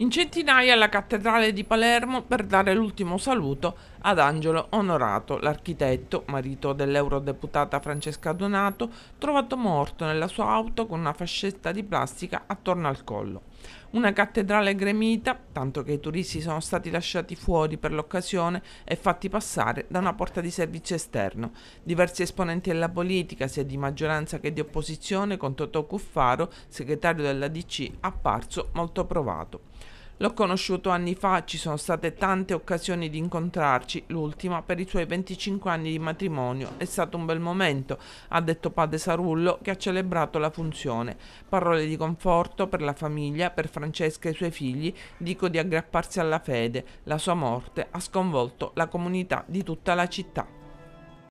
in centinaia alla cattedrale di Palermo per dare l'ultimo saluto ad Angelo Onorato, l'architetto, marito dell'eurodeputata Francesca Donato, trovato morto nella sua auto con una fascetta di plastica attorno al collo. Una cattedrale gremita, tanto che i turisti sono stati lasciati fuori per l'occasione e fatti passare da una porta di servizio esterno. Diversi esponenti della politica, sia di maggioranza che di opposizione, con Totò Cuffaro, segretario della DC, apparso molto provato. L'ho conosciuto anni fa, ci sono state tante occasioni di incontrarci, l'ultima per i suoi 25 anni di matrimonio. È stato un bel momento, ha detto padre Sarullo che ha celebrato la funzione. Parole di conforto per la famiglia, per Francesca e i suoi figli, dico di aggrapparsi alla fede. La sua morte ha sconvolto la comunità di tutta la città.